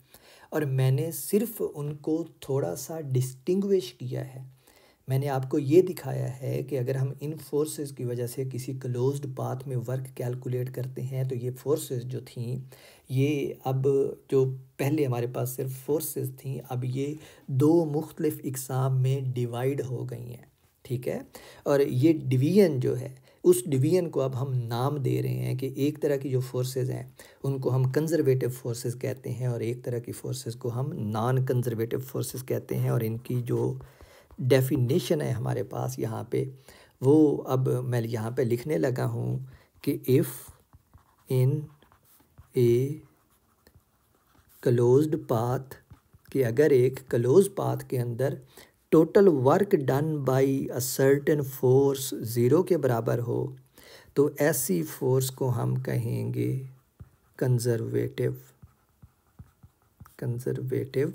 और मैंने सिर्फ उनको थोड़ा सा डिस्टिंग्विश किया है मैंने आपको ये दिखाया है कि अगर हम इन फोर्सेस की वजह से किसी क्लोज्ड पाथ में वर्क कैलकुलेट करते हैं तो ये फोर्सेस जो थीं ये अब जो पहले हमारे पास सिर्फ फोर्सेस थीं अब ये दो मुख्तलिफ़ इकसाम में डिवाइड हो गई हैं ठीक है और ये डिवीजन जो है उस डिवीजन को अब हम नाम दे रहे हैं कि एक तरह की जो फोर्सेस हैं उनको हम कंजर्वेटिव फोर्सेस कहते हैं और एक तरह की फोर्सेस को हम नॉन कंजर्वेटिव फोर्सेस कहते हैं और इनकी जो डेफिनेशन है हमारे पास यहाँ पे वो अब मैं यहाँ पे लिखने लगा हूँ कि if in a closed path कि अगर एक क्लोज पाथ के अंदर total work done by a certain force zero के बराबर हो तो ऐसी फोर्स को हम कहेंगे कंजर्वेटिव कंजर्वेटिव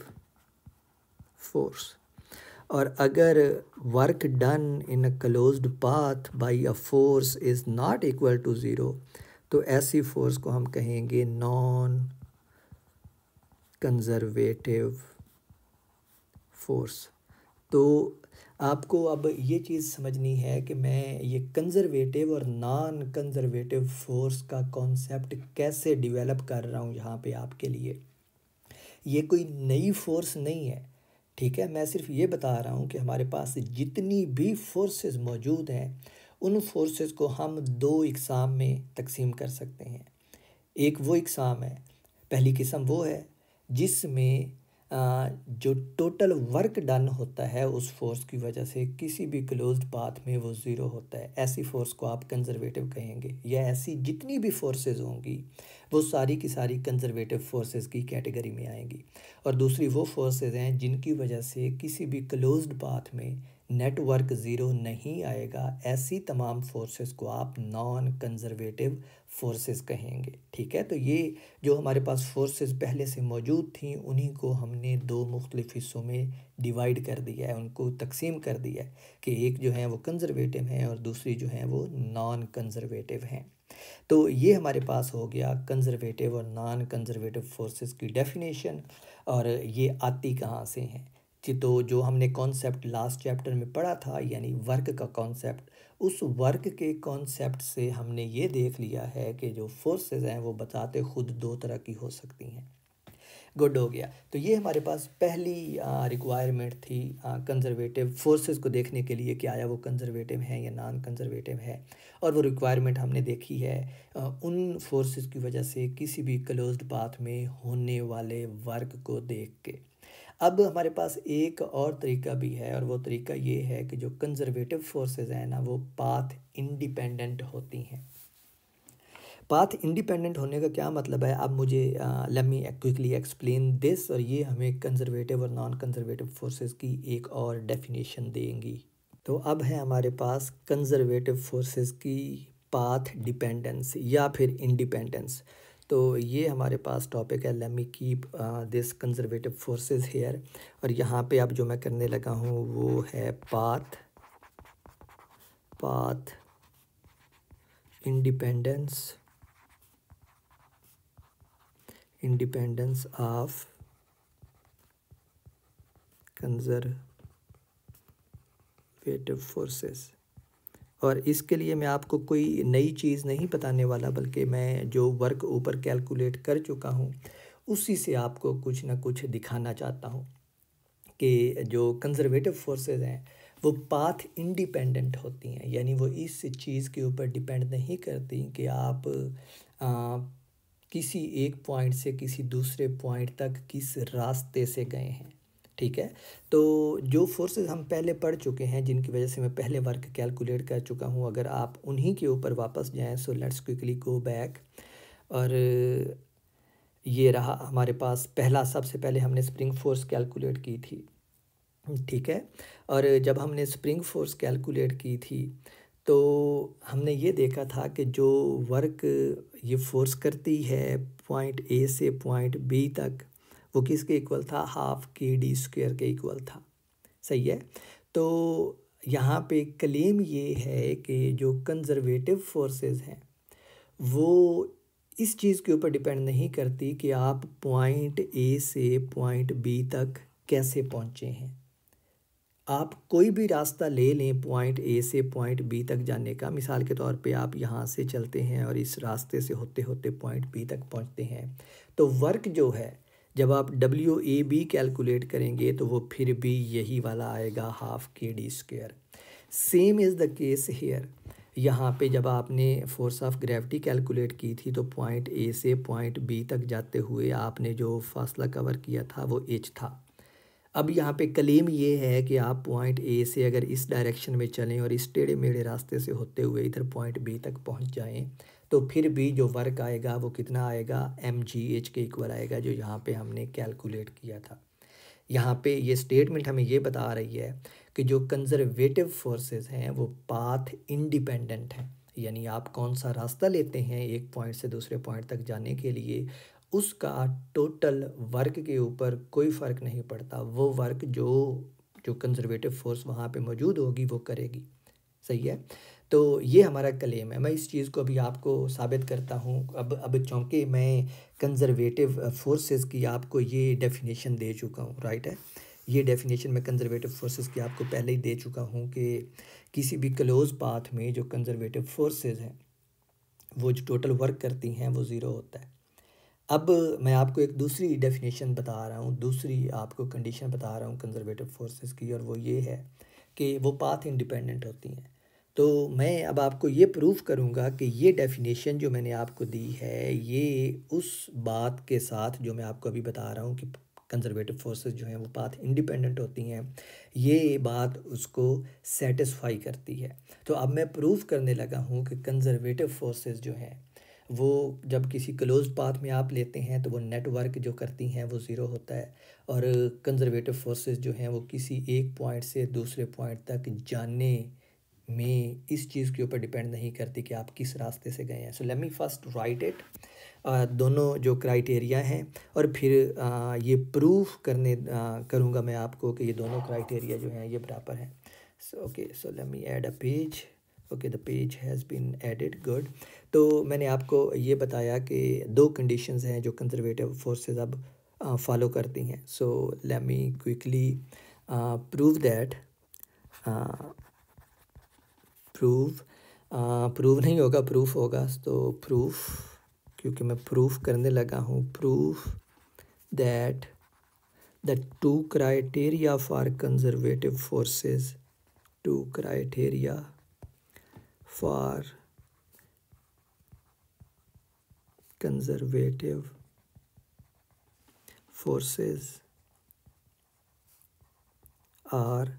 फोर्स और अगर work done in a closed path by a force is not equal to zero तो ऐसी फोर्स को हम कहेंगे नॉन कंज़रवेटिव फोर्स तो आपको अब ये चीज़ समझनी है कि मैं ये कंज़रवेटिव और नॉन कंज़रवेटिव फोर्स का कॉन्सेप्ट कैसे डेवलप कर रहा हूँ यहाँ पे आपके लिए ये कोई नई फोर्स नहीं है ठीक है मैं सिर्फ ये बता रहा हूँ कि हमारे पास जितनी भी फोर्सेस मौजूद हैं उन फोर्सेस को हम दो इकसाम में तकसीम कर सकते हैं एक वो इकसाम है पहली किस्म वो है जिसमें जो टोटल वर्क डन होता है उस फोर्स की वजह से किसी भी क्लोज्ड पाथ में वो ज़ीरो होता है ऐसी फोर्स को आप कंजर्वेटिव कहेंगे या ऐसी जितनी भी फोर्सेस होंगी वो सारी की सारी कंजर्वेटिव फोर्सेस की कैटेगरी में आएंगी और दूसरी वो फोर्सेस हैं जिनकी वजह से किसी भी क्लोज्ड पाथ में नेटवर्क ज़ीरो नहीं आएगा ऐसी तमाम फोर्सेस को आप नॉन कंजर्वेटिव फोर्सेस कहेंगे ठीक है तो ये जो हमारे पास फोर्सेस पहले से मौजूद थी उन्हीं को हमने दो मुख्तलिफ हिस्सों में डिवाइड कर दिया है उनको तकसीम कर दिया है कि एक जो है वो कंज़रवेटिव हैं और दूसरी जो है वो नॉन कंज़रवेटिव हैं तो ये हमारे पास हो गया कंज़रवेटिव और नॉन कंज़रवेटिव फोर्सेस की डेफिनेशन और ये आती कहाँ से हैं कि तो जो हमने कॉन्सेप्ट लास्ट चैप्टर में पढ़ा था यानी वर्क का कॉन्सेप्ट उस वर्क के कॉन्सेप्ट से हमने ये देख लिया है कि जो फोर्सेस हैं वो बताते खुद दो तरह की हो सकती हैं गुड हो गया तो ये हमारे पास पहली रिक्वायरमेंट थी कंजर्वेटिव फोर्सेस को देखने के लिए कि आया वो कंजर्वेटिव हैं या नॉन कंजर्वेटिव है और वो रिक्वायरमेंट हमने देखी है आ, उन फोर्सेस की वजह से किसी भी क्लोज्ड पाथ में होने वाले वर्क को देख के अब हमारे पास एक और तरीका भी है और वो तरीका ये है कि जो कंजर्वेटिव फोर्सेस हैं ना वो पाथ इंडिपेंडेंट होती हैं पाथ इंडिपेंडेंट होने का क्या मतलब है अब मुझे लेट क्विकली एक्सप्लेन दिस और ये हमें कंजर्वेटिव और नॉन कंजर्वेटिव फोर्सेस की एक और डेफिनेशन देंगी तो अब है हमारे पास कंजर्वेटिव फोर्सेस की पाथ डिपेंडेंस या फिर इंडिपेंडेंस तो ये हमारे पास टॉपिक है let me keep this conservative forces here और यहाँ पे अब जो मैं करने लगा हूँ वो है path path independence independence of conservative forces और इसके लिए मैं आपको कोई नई चीज़ नहीं बताने वाला बल्कि मैं जो वर्क ऊपर कैलकुलेट कर चुका हूँ उसी से आपको कुछ ना कुछ दिखाना चाहता हूँ कि जो कंजर्वेटिव फोर्सेस हैं वो पाथ इंडिपेंडेंट होती हैं यानी वो इस चीज़ के ऊपर डिपेंड नहीं करती कि आप आ, किसी एक पॉइंट से किसी दूसरे पॉइंट तक किस रास्ते से गए हैं ठीक है तो जो फोर्सेस हम पहले पढ़ चुके हैं जिनकी वजह से मैं पहले वर्क कैलकुलेट कर चुका हूँ अगर आप उन्हीं के ऊपर वापस जाएँ so let's quickly go back और ये रहा हमारे पास पहला सबसे पहले हमने स्प्रिंग फोर्स कैलकुलेट की थी ठीक है और जब हमने स्प्रिंग फोर्स कैलकुलेट की थी तो हमने ये देखा था कि जो वर्क ये फोर्स करती है पॉइंट ए से पॉइंट बी तक वो किसके इक्वल था हाफ के डी स्क्वेयर के इक्वल था सही है तो यहाँ पे क्लेम ये है कि जो कंजर्वेटिव फोर्सेस हैं वो इस चीज़ के ऊपर डिपेंड नहीं करती कि आप पॉइंट ए से पॉइंट बी तक कैसे पहुँचे हैं आप कोई भी रास्ता ले लें पॉइंट ए से पॉइंट बी तक जाने का मिसाल के तौर पे आप यहाँ से चलते हैं और इस रास्ते से होते होते पॉइंट बी तक पहुँचते हैं तो वर्क जो है जब आप डब्ल्यू ए बी कैलकुलेट करेंगे तो वो फिर भी यही वाला आएगा हाफ के D square same is the case here यहाँ पे जब आपने फोर्स ऑफ ग्रेविटी कैलकुलेट की थी तो पॉइंट ए से पॉइंट बी तक जाते हुए आपने जो फासला कवर किया था वो एच था अब यहाँ पे क्लेम ये है कि आप पॉइंट ए से अगर इस डायरेक्शन में चलें और इस टेढ़े मेढ़े रास्ते से होते हुए इधर पॉइंट बी तक पहुँच जाएँ तो फिर भी जो वर्क आएगा वो कितना आएगा एम जी एच के इक्वल आएगा जो यहाँ पे हमने कैलकुलेट किया था यहाँ पे ये स्टेटमेंट हमें ये बता रही है कि जो कंजर्वेटिव फोर्सेस हैं वो पाथ इंडिपेंडेंट हैं यानी आप कौन सा रास्ता लेते हैं एक पॉइंट से दूसरे पॉइंट तक जाने के लिए उसका टोटल वर्क के ऊपर कोई फ़र्क नहीं पड़ता वो वर्क जो जो कंजर्वेटिव फोर्स वहाँ पे मौजूद होगी वो करेगी सही है तो ये हमारा क्लेम है मैं इस चीज़ को अभी आपको साबित करता हूँ अब अब चूँकि मैं कंजर्वेटिव फोर्सेस की आपको ये डेफिनेशन दे चुका हूँ राइट है ये डेफिनेशन मैं कंजर्वेटिव फोर्सेस की आपको पहले ही दे चुका हूँ कि किसी भी क्लोज पाथ में जो कंजर्वेटिव फोर्सेस हैं वो जो टोटल वर्क करती हैं वो ज़ीरो होता है अब मैं आपको एक दूसरी डेफिनेशन बता रहा हूँ दूसरी आपको कंडीशन बता रहा हूँ कंजर्वेटिव फोर्सेस की और वो ये है कि वो पाथ इंडिपेंडेंट होती हैं तो मैं अब आपको ये प्रूफ करूँगा कि ये डेफिनेशन जो मैंने आपको दी है ये उस बात के साथ जो मैं आपको अभी बता रहा हूँ कि कंजर्वेटिव फोर्सेस जो हैं वो पाथ इंडिपेंडेंट होती हैं ये बात उसको सेटिस्फाई करती है तो अब मैं प्रूफ करने लगा हूँ कि कंजर्वेटिव फोर्सेस जो हैं वो जब किसी क्लोज पाथ में आप लेते हैं तो वो नेटवर्क जो करती हैं वो ज़ीरो होता है और कंजर्वेटिव फोर्सेस जो हैं वो किसी एक पॉइंट से दूसरे पॉइंट तक जाने में इस चीज़ के ऊपर डिपेंड नहीं करती कि आप किस रास्ते से गए हैं so let me first write it दोनों जो क्राइटेरिया हैं और फिर आ, ये प्रूव करने करूँगा मैं आपको कि ये दोनों क्राइटेरिया जो हैं ये बराबर हैं so okay so let me add a page okay the page has been added good तो मैंने आपको ये बताया कि दो कंडीशंस हैं जो कंजर्वेटिव फोर्सेस अब फॉलो करती हैं so let me quickly prove that prove prove नहीं होगा प्रूफ होगा तो प्रूफ क्योंकि मैं प्रूफ करने लगा हूँ proof that the two criteria for conservative forces two criteria for conservative forces are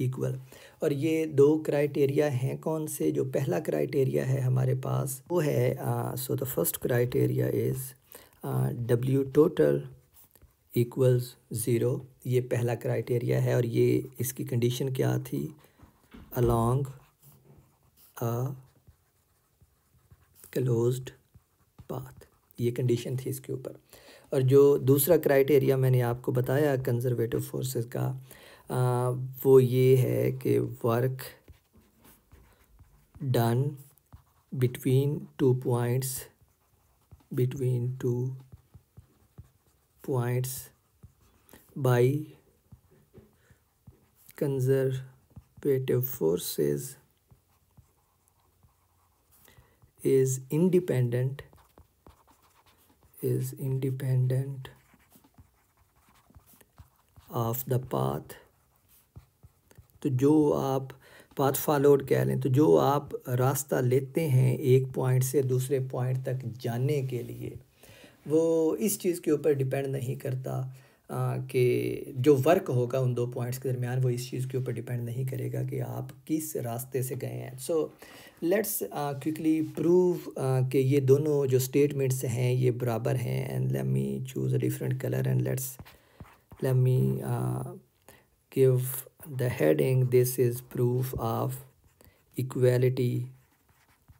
equal और ये दो क्राइटेरिया हैं कौन से जो पहला क्राइटेरिया है हमारे पास वो है so the first criteria is W total equals zero ये पहला क्राइटेरिया है और ये इसकी कंडीशन क्या थी अलॉन्ग अ क्लोज्ड पाथ ये कंडीशन थी इसके ऊपर और जो दूसरा क्राइटेरिया मैंने आपको बताया कंजर्वेटिव फोर्सेस का वो ये है कि work done between two points between two points by conservative forces is independent is independent of the path तो जो आप पाथ फॉलोड कह लें तो जो आप रास्ता लेते हैं एक पॉइंट से दूसरे पॉइंट तक जाने के लिए वो इस चीज़ के ऊपर डिपेंड नहीं करता कि जो वर्क होगा उन दो पॉइंट्स के दरमियान वो इस चीज़ के ऊपर डिपेंड नहीं करेगा कि आप किस रास्ते से गए हैं सो लेट्स क्विकली प्रूव कि ये दोनों जो स्टेटमेंट्स हैं ये बराबर हैं and let me choose a different colour and let's let me give the heading this is proof of equality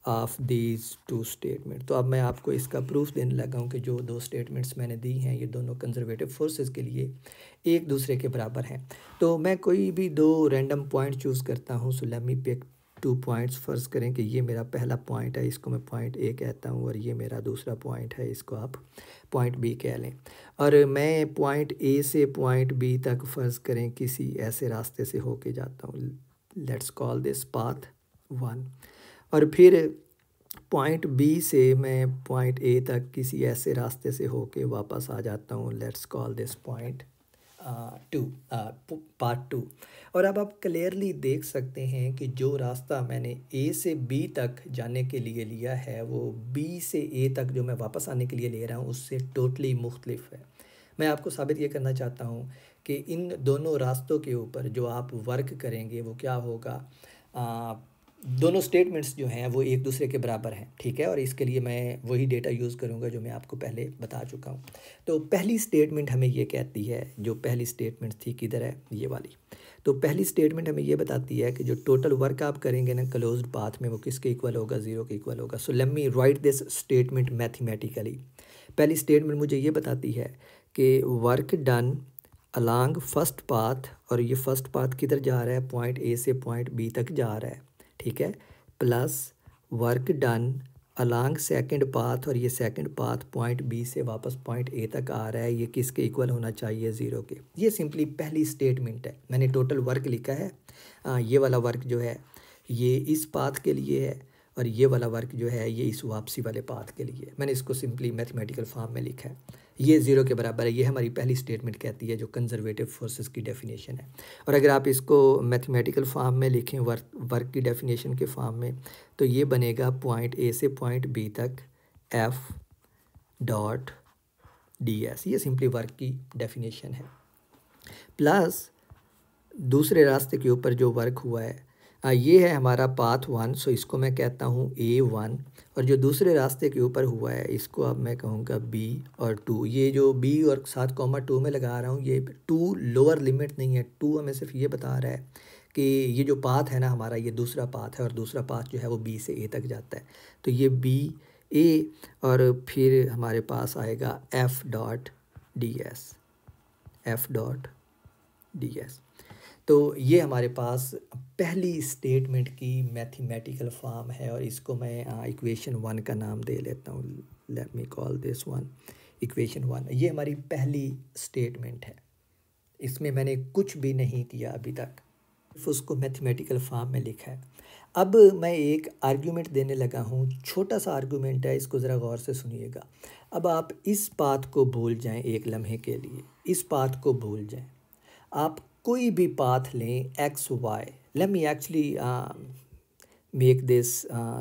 of these two statement तो अब मैं आपको इसका प्रूफ देने लगा हूँ कि जो दो स्टेटमेंट्स मैंने दी हैं ये दोनों कंजर्वेटिव फोर्सेस के लिए एक दूसरे के बराबर हैं तो मैं कोई भी दो रैंडम पॉइंट चूज़ करता हूँ so let me pick two points फ़र्ज़ करें कि ये मेरा पहला पॉइंट है इसको मैं पॉइंट ए कहता हूँ और ये मेरा दूसरा पॉइंट है इसको आप पॉइंट बी कह लें और मैं पॉइंट ए से पॉइंट बी तक फ़र्ज़ करें किसी ऐसे रास्ते से होके जाता हूँ let's call this path one और फिर पॉइंट बी से मैं पॉइंट ए तक किसी ऐसे रास्ते से होके वापस आ जाता हूँ let's call this point two part two और अब आप क्लियरली देख सकते हैं कि जो रास्ता मैंने ए से बी तक जाने के लिए लिया है वो बी से ए तक जो मैं वापस आने के लिए ले रहा हूँ उससे टोटली मुख्तलिफ है मैं आपको साबित ये करना चाहता हूँ कि इन दोनों रास्तों के ऊपर जो आप वर्क करेंगे वो क्या होगा दोनों स्टेटमेंट्स जो हैं वो एक दूसरे के बराबर हैं ठीक है और इसके लिए मैं वही डेटा यूज़ करूँगा जो मैं आपको पहले बता चुका हूँ तो पहली स्टेटमेंट हमें ये कहती है जो पहली स्टेटमेंट थी किधर है ये वाली तो पहली स्टेटमेंट हमें ये बताती है कि जो टोटल वर्क आप करेंगे ना क्लोज पाथ में वो किसके इक्वल होगा ज़ीरो के इक्वल होगा so let me write this statement mathematically पहली स्टेटमेंट मुझे ये बताती है कि work done along first path और ये फर्स्ट पाथ किधर जा रहा है पॉइंट ए से पॉइंट बी तक जा रहा है ठीक है plus work done along second path और ये सेकंड पाथ पॉइंट बी से वापस पॉइंट ए तक आ रहा है ये किसके इक्वल होना चाहिए ज़ीरो के ये सिंपली पहली स्टेटमेंट है मैंने टोटल वर्क लिखा है आ, ये वाला वर्क जो है ये इस पाथ के लिए है और ये वाला वर्क जो है ये इस वापसी वाले पाथ के लिए मैंने इसको सिंपली मैथमेटिकल फॉर्म में लिखा है ये ज़ीरो के बराबर है ये हमारी पहली स्टेटमेंट कहती है जो कंजर्वेटिव फोर्सेस की डेफिनेशन है और अगर आप इसको मैथमेटिकल फॉर्म में लिखें वर्क वर्क की डेफिनेशन के फॉर्म में तो ये बनेगा पॉइंट ए से पॉइंट बी तक एफ डॉट डी एस ये सिंपली वर्क की डेफिनेशन है प्लस दूसरे रास्ते के ऊपर जो वर्क हुआ है ये है हमारा पाथ वन सो इसको मैं कहता हूँ ए वन और जो दूसरे रास्ते के ऊपर हुआ है इसको अब मैं कहूँगा बी और टू ये जो बी और सात कॉमा टू में लगा रहा हूँ ये टू लोअर लिमिट नहीं है टू हमें सिर्फ ये बता रहा है कि ये जो पाथ है ना हमारा ये दूसरा पाथ है और दूसरा पाथ जो है वो बी से ए तक जाता है तो ये बी ए और फिर हमारे पास आएगा F dot D S F dot D S तो ये हमारे पास पहली स्टेटमेंट की मैथमेटिकल फॉर्म है और इसको मैं इक्वेशन वन का नाम दे लेता हूँ let me call this one equation one ये हमारी पहली स्टेटमेंट है इसमें मैंने कुछ भी नहीं किया अभी तक उसको मैथमेटिकल फॉर्म में लिखा है अब मैं एक आर्गुमेंट देने लगा हूँ छोटा सा आर्गुमेंट है इसको ज़रा गौर से सुनिएगा अब आप इस बात को भूल जाएं एक लम्हे के लिए इस बात को भूल जाएं आप कोई भी पाथ लें X Y let me actually make this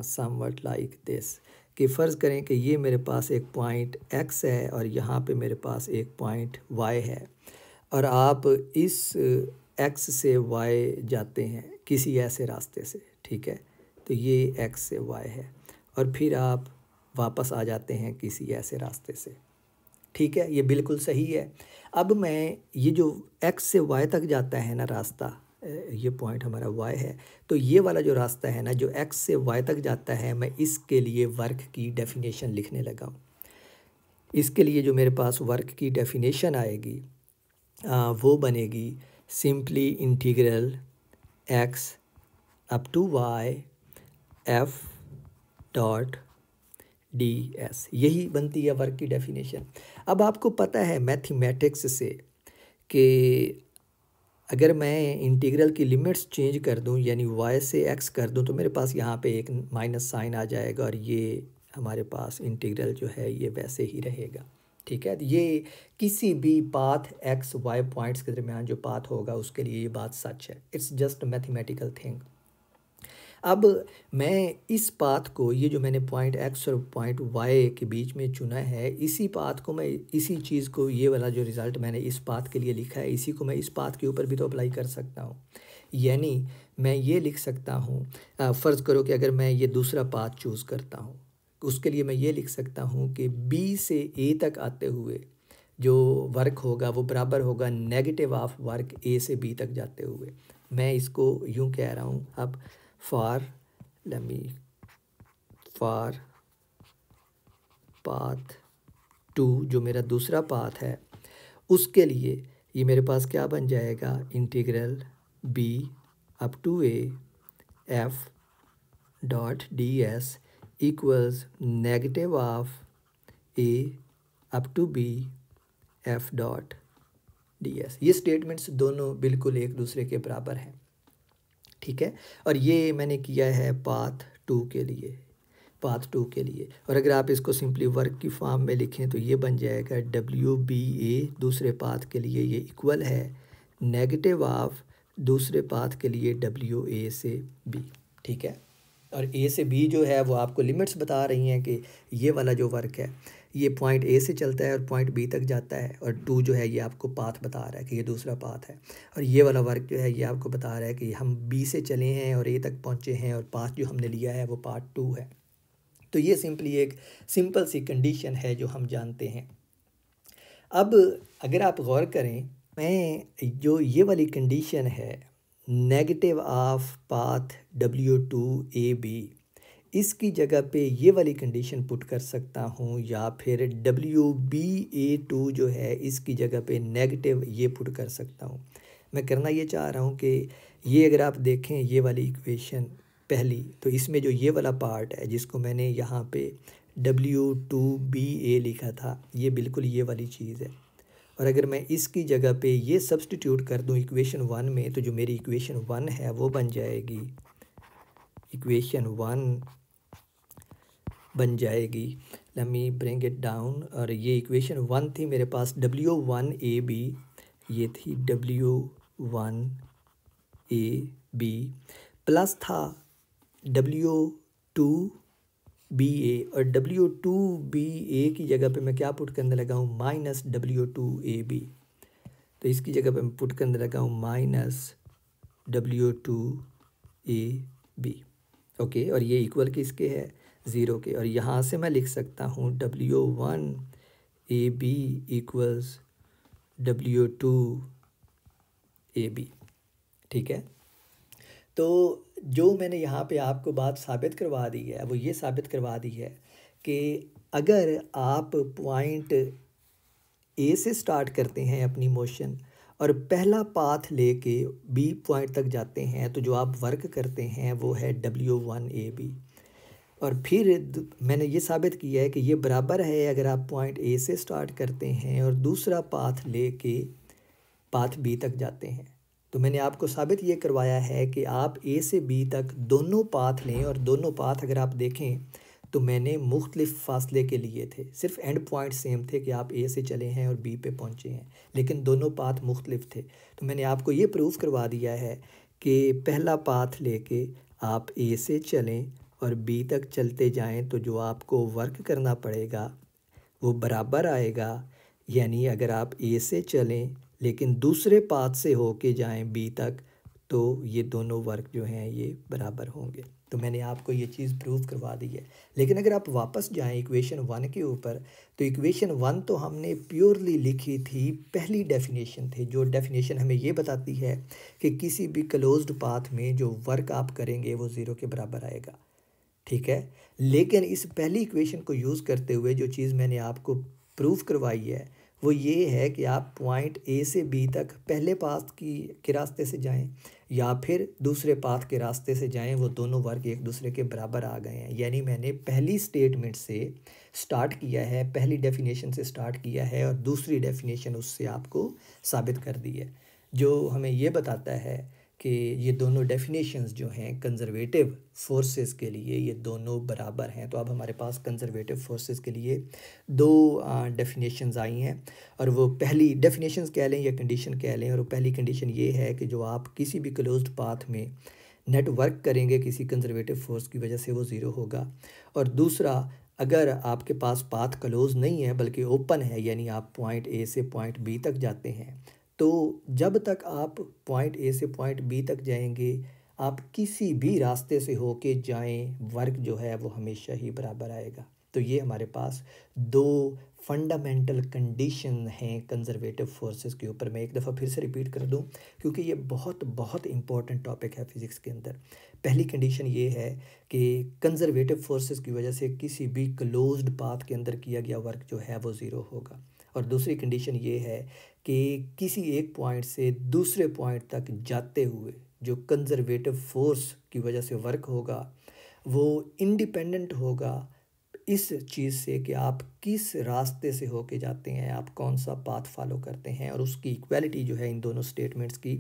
somewhat like this कि फ़र्ज़ करें कि ये मेरे पास एक पॉइंट एक्स है और यहाँ पे मेरे पास एक पॉइंट वाई है और आप इस एक्स uh, से वाई जाते हैं किसी ऐसे रास्ते से ठीक है तो ये एक्स से वाई है और फिर आप वापस आ जाते हैं किसी ऐसे रास्ते से ठीक है ये बिल्कुल सही है अब मैं ये जो एक्स से वाई तक जाता है ना रास्ता ये पॉइंट हमारा वाई है तो ये वाला जो रास्ता है ना जो एक्स से वाई तक जाता है मैं इसके लिए वर्क की डेफिनेशन लिखने लगा हूँ इसके लिए जो मेरे पास वर्क की डेफिनेशन आएगी आ, वो बनेगी simply integral X up to Y F dot D S यही बनती है वर्क की डेफिनेशन अब आपको पता है मैथमेटिक्स से कि अगर मैं इंटीग्रल की लिमिट्स चेंज कर दूं यानी वाई से एक्स कर दूं तो मेरे पास यहाँ पे एक माइनस साइन आ जाएगा और ये हमारे पास इंटीग्रल जो है ये वैसे ही रहेगा ठीक है ये किसी भी पाथ एक्स वाई पॉइंट्स के दरमियान जो पाथ होगा उसके लिए ये बात सच है इट्स जस्ट मैथमेटिकल थिंग अब मैं इस पाथ को ये जो मैंने पॉइंट एक्स और पॉइंट वाई के बीच में चुना है इसी पाथ को मैं इसी चीज़ को ये वाला जो रिज़ल्ट मैंने इस पाथ के लिए लिखा है इसी को मैं इस पाथ के ऊपर भी तो अप्लाई कर सकता हूँ यानी मैं ये लिख सकता हूँ फ़र्ज़ करो कि अगर मैं ये दूसरा पाथ चूज़ करता हूँ उसके लिए मैं ये लिख सकता हूँ कि बी से ए तक आते हुए जो वर्क होगा वो बराबर होगा नेगेटिव ऑफ वर्क ए से बी तक जाते हुए मैं इसको यूँ कह रहा हूँ अब for let me for path two जो मेरा दूसरा पाथ है उसके लिए ये मेरे पास क्या बन जाएगा integral B up to A F dot D S equals negative of A up to B F dot D S ये स्टेटमेंट्स दोनों बिल्कुल एक दूसरे के बराबर हैं ठीक है और ये मैंने किया है पाथ टू के लिए पाथ टू के लिए और अगर आप इसको सिंपली वर्क की फॉर्म में लिखें तो ये बन जाएगा डब्ल्यू बी ए दूसरे पाथ के लिए ये इक्वल है नेगेटिव ऑफ दूसरे पाथ के लिए डब्ल्यू ए से बी ठीक है और ए से बी जो है वो आपको लिमिट्स बता रही हैं कि ये वाला जो वर्क है ये पॉइंट ए से चलता है और पॉइंट बी तक जाता है और टू जो है ये आपको पाथ बता रहा है कि ये दूसरा पाथ है और ये वाला वर्क जो है ये आपको बता रहा है कि हम बी से चले हैं और ए तक पहुँचे हैं और पाथ जो हमने लिया है वो पार्ट टू है तो ये सिंपली एक सिंपल सी कंडीशन है जो हम जानते हैं अब अगर आप गौर करें मैं जो ये वाली कंडीशन है negative of path W two A B इसकी जगह पे ये वाली कंडीशन पुट कर सकता हूँ या फिर डब्ल्यू बी ए टू जो है इसकी जगह पे नेगेटिव ये पुट कर सकता हूँ मैं करना ये चाह रहा हूँ कि ये अगर आप देखें ये वाली इक्वेशन पहली तो इसमें जो ये वाला पार्ट है जिसको मैंने यहाँ पे डब्ल्यू टू बी ए लिखा था ये बिल्कुल ये वाली चीज़ है और अगर मैं इसकी जगह पे ये सब्सटीट्यूट कर दूँ इक्वेशन वन में तो जो मेरी इक्वेशन वन है वो बन जाएगी इक्वेशन वन बन जाएगी लमी ब्रिंग इट डाउन और ये इक्वेशन वन थी मेरे पास डब्ल्यू वन ए बी ये थी W one A B plus था डब्ल्यू टू बी ए और डब्ल्यू टू बी ए की जगह पे मैं क्या पुट करने लगा हूँ minus W two A B तो इसकी जगह पे मैं पुट करने लगा हूँ minus W two A B okay और ये इक्वल किसके है ज़ीरो के और यहाँ से मैं लिख सकता हूँ W one A B equals W two A B ठीक है तो जो मैंने यहाँ पे आपको बात साबित करवा दी है वो ये साबित करवा दी है कि अगर आप पॉइंट ए से स्टार्ट करते हैं अपनी मोशन और पहला पाथ लेके बी पॉइंट तक जाते हैं तो जो आप वर्क करते हैं वो है डब्ल्यू वन ए बी और फिर मैंने ये साबित किया है कि ये बराबर है अगर आप पॉइंट ए से स्टार्ट करते हैं और दूसरा पाथ ले के पाथ बी तक जाते हैं तो मैंने आपको साबित ये करवाया है कि आप ए से बी तक दोनों पाथ लें और दोनों पाथ अगर आप देखें तो मैंने मुख्तलिफ फासले के लिए थे सिर्फ एंड पॉइंट सेम थे कि आप ए से चले हैं और बी पे पहुँचे हैं लेकिन दोनों पाथ मुख्तलिफ थे तो मैंने आपको ये प्रूफ करवा दिया है कि पहला पाथ लेके आप ए से चलें और बी तक चलते जाएं तो जो आपको वर्क करना पड़ेगा वो बराबर आएगा यानी अगर आप ए से चलें लेकिन दूसरे पाथ से होके जाएं बी तक तो ये दोनों वर्क जो हैं ये बराबर होंगे तो मैंने आपको ये चीज़ प्रूव करवा दी है लेकिन अगर आप वापस जाएं इक्वेशन वन के ऊपर तो इक्वेशन वन तो हमने प्योरली लिखी थी पहली डेफिनेशन थी जो डेफिनेशन हमें ये बताती है कि किसी भी क्लोज्ड पाथ में जो वर्क आप करेंगे वो ज़ीरो के बराबर आएगा ठीक है लेकिन इस पहली इक्वेशन को यूज़ करते हुए जो चीज़ मैंने आपको प्रूव करवाई है वो ये है कि आप पॉइंट ए से बी तक पहले पाथ की के रास्ते से जाएं या फिर दूसरे पाथ के रास्ते से जाएं वो दोनों वर्ग एक दूसरे के बराबर आ गए हैं यानी मैंने पहली स्टेटमेंट से स्टार्ट किया है पहली डेफिनेशन से स्टार्ट किया है और दूसरी डेफिनेशन उससे आपको साबित कर दी है जो हमें ये बताता है कि ये दोनों डेफिनेशंस जो हैं कंजर्वेटिव फोर्सेस के लिए ये दोनों बराबर हैं तो अब हमारे पास कंजर्वेटिव फोर्सेस के लिए दो डेफिनेशंस आई हैं और वो पहली डेफिनेशंस कह लें या कंडीशन कह लें और पहली कंडीशन ये है कि जो आप किसी भी क्लोज पाथ में नेटवर्क करेंगे किसी कंजर्वेटिव फोर्स की वजह से वो ज़ीरो होगा और दूसरा अगर आपके पास पाथ क्लोज नहीं है बल्कि ओपन है यानी आप पॉइंट ए से पॉइंट बी तक जाते हैं तो जब तक आप पॉइंट ए से पॉइंट बी तक जाएंगे आप किसी भी रास्ते से होके जाएं वर्क जो है वो हमेशा ही बराबर आएगा तो ये हमारे पास दो फंडामेंटल कंडीशन हैं कंजर्वेटिव फोर्सेस के ऊपर मैं एक दफ़ा फिर से रिपीट कर दूं क्योंकि ये बहुत बहुत इंपॉर्टेंट टॉपिक है फिज़िक्स के अंदर पहली कंडीशन ये है कि कंजर्वेटिव फोर्सेस की वजह से किसी भी क्लोज्ड पाथ के अंदर किया गया वर्क जो है वो ज़ीरो होगा और दूसरी कंडीशन ये है कि किसी एक पॉइंट से दूसरे पॉइंट तक जाते हुए जो कंजर्वेटिव फोर्स की वजह से वर्क होगा वो इंडिपेंडेंट होगा इस चीज़ से कि आप किस रास्ते से होके जाते हैं आप कौन सा पाथ फॉलो करते हैं और उसकी इक्वलिटी जो है इन दोनों स्टेटमेंट्स की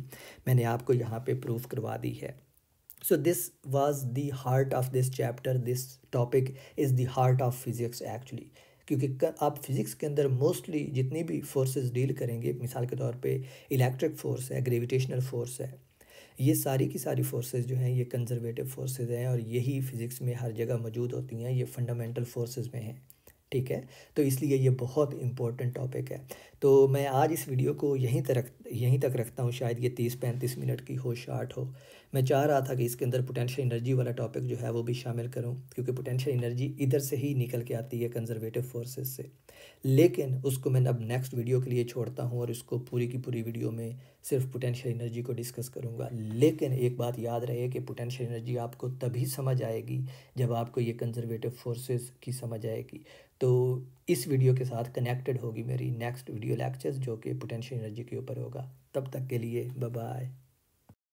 मैंने आपको यहाँ पे प्रूफ करवा दी है so this was the heart of this chapter this topic is the heart of physics actually क्योंकि आप फिज़िक्स के अंदर मोस्टली जितनी भी फोर्सेस डील करेंगे मिसाल के तौर पे इलेक्ट्रिक फोर्स है ग्रेविटेशनल फोर्स है ये सारी की सारी फोर्सेस जो हैं ये कंजर्वेटिव फोर्सेस हैं और यही फिज़िक्स में हर जगह मौजूद होती हैं ये फंडामेंटल फोर्सेस में हैं ठीक है तो इसलिए ये बहुत इंपॉर्टेंट टॉपिक है तो मैं आज इस वीडियो को यहीं तक यहीं तक रखता हूँ शायद ये तीस पैंतीस मिनट की हो शार्ट हो मैं चाह रहा था कि इसके अंदर पोटेंशियल एनर्जी वाला टॉपिक जो है वो भी शामिल करूँ क्योंकि पोटेंशियल एनर्जी इधर से ही निकल के आती है कंजर्वेटिव फोर्सेज से लेकिन उसको मैं अब नेक्स्ट वीडियो के लिए छोड़ता हूँ और इसको पूरी की पूरी वीडियो में सिर्फ पोटेंशियल एनर्जी को डिस्कस करूँगा लेकिन एक बात याद रहे कि पोटेंशियल एनर्जी आपको तभी समझ आएगी जब आपको ये कंजर्वेटिव फ़ोर्सेज की समझ आएगी तो इस वीडियो के साथ कनेक्टेड होगी मेरी नेक्स्ट वीडियो लेक्चर्स जो कि पोटेंशियल एनर्जी के ऊपर होगा तब तक के लिए बाय